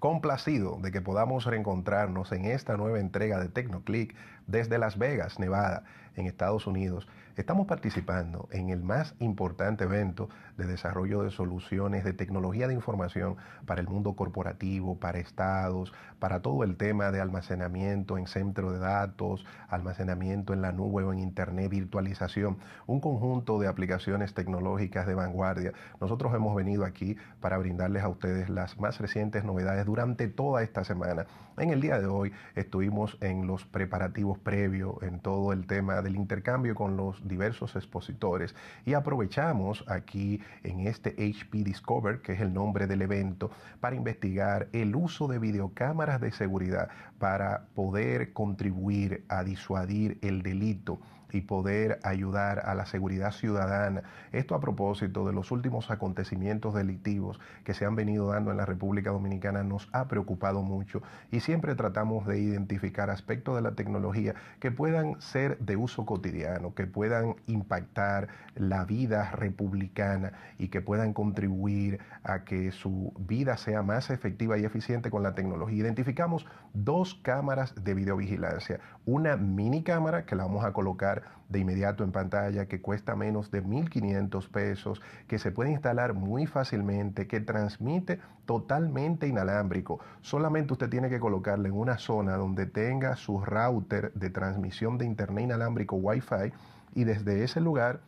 complacido de que podamos reencontrarnos en esta nueva entrega de TecnoClick desde Las Vegas, Nevada, en Estados Unidos. Estamos participando en el más importante evento de desarrollo de soluciones de tecnología de información para el mundo corporativo, para estados, para todo el tema de almacenamiento en centro de datos, almacenamiento en la nube o en internet, virtualización, un conjunto de aplicaciones tecnológicas de vanguardia. Nosotros hemos venido aquí para brindarles a ustedes las más recientes novedades durante toda esta semana. En el día de hoy estuvimos en los preparativos previos, en todo el tema del intercambio con los diversos expositores y aprovechamos aquí en este HP Discover, que es el nombre del evento, para investigar el uso de videocámaras de seguridad para poder contribuir a disuadir el delito y poder ayudar a la seguridad ciudadana. Esto a propósito de los últimos acontecimientos delictivos que se han venido dando en la República Dominicana, ha preocupado mucho y siempre tratamos de identificar aspectos de la tecnología que puedan ser de uso cotidiano, que puedan impactar la vida republicana y que puedan contribuir a que su vida sea más efectiva y eficiente con la tecnología. Identificamos dos cámaras de videovigilancia, una mini cámara que la vamos a colocar de inmediato en pantalla, que cuesta menos de 1.500 pesos, que se puede instalar muy fácilmente, que transmite totalmente inalámbrico Solamente usted tiene que colocarle en una zona donde tenga su router de transmisión de internet inalámbrico Wi-Fi y desde ese lugar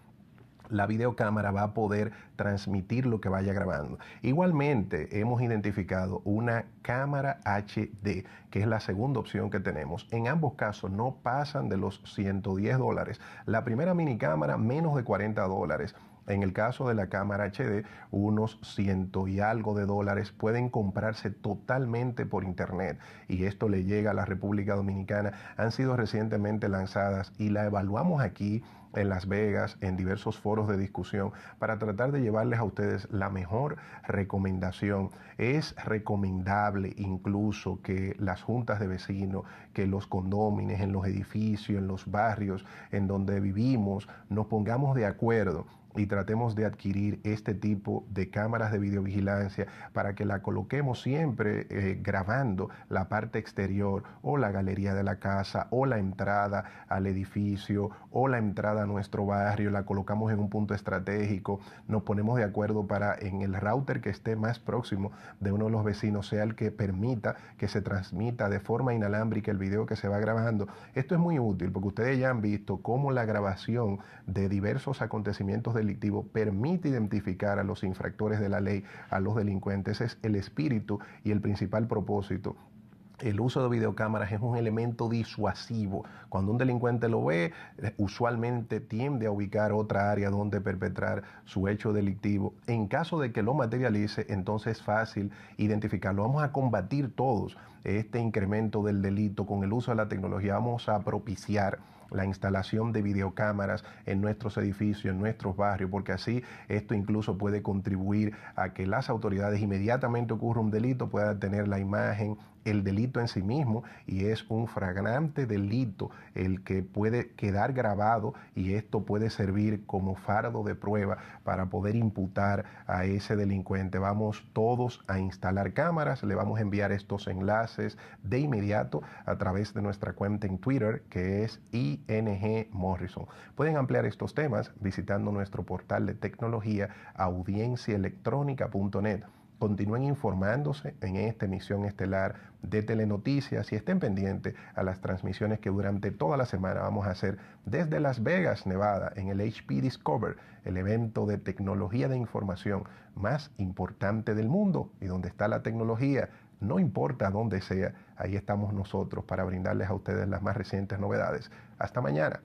la videocámara va a poder transmitir lo que vaya grabando. Igualmente, hemos identificado una cámara HD, que es la segunda opción que tenemos. En ambos casos no pasan de los 110 dólares. La primera mini cámara menos de 40 dólares. En el caso de la cámara HD, unos ciento y algo de dólares pueden comprarse totalmente por internet y esto le llega a la República Dominicana. Han sido recientemente lanzadas y la evaluamos aquí en Las Vegas, en diversos foros de discusión, para tratar de llevarles a ustedes la mejor recomendación. Es recomendable incluso que las juntas de vecinos, que los condóminos, en los edificios, en los barrios en donde vivimos, nos pongamos de acuerdo y tratemos de adquirir este tipo de cámaras de videovigilancia para que la coloquemos siempre eh, grabando la parte exterior o la galería de la casa o la entrada al edificio o la entrada a nuestro barrio, la colocamos en un punto estratégico, nos ponemos de acuerdo para en el router que esté más próximo de uno de los vecinos sea el que permita que se transmita de forma inalámbrica el video que se va grabando. Esto es muy útil porque ustedes ya han visto cómo la grabación de diversos acontecimientos de delictivo permite identificar a los infractores de la ley, a los delincuentes. es el espíritu y el principal propósito el uso de videocámaras es un elemento disuasivo. Cuando un delincuente lo ve, eh, usualmente tiende a ubicar otra área donde perpetrar su hecho delictivo. En caso de que lo materialice, entonces es fácil identificarlo. Vamos a combatir todos este incremento del delito con el uso de la tecnología, vamos a propiciar la instalación de videocámaras en nuestros edificios, en nuestros barrios, porque así esto incluso puede contribuir a que las autoridades inmediatamente ocurra un delito, pueda tener la imagen, el delito en sí mismo, y es un fragrante delito el que puede quedar grabado y esto puede servir como fardo de prueba para poder imputar a ese delincuente. Vamos todos a instalar cámaras, le vamos a enviar estos enlaces de inmediato a través de nuestra cuenta en Twitter que es ING Morrison. Pueden ampliar estos temas visitando nuestro portal de tecnología audienciaelectrónica.net. Continúen informándose en esta emisión estelar de Telenoticias y estén pendientes a las transmisiones que durante toda la semana vamos a hacer desde Las Vegas, Nevada, en el HP Discover, el evento de tecnología de información más importante del mundo y donde está la tecnología no importa dónde sea, ahí estamos nosotros para brindarles a ustedes las más recientes novedades. Hasta mañana.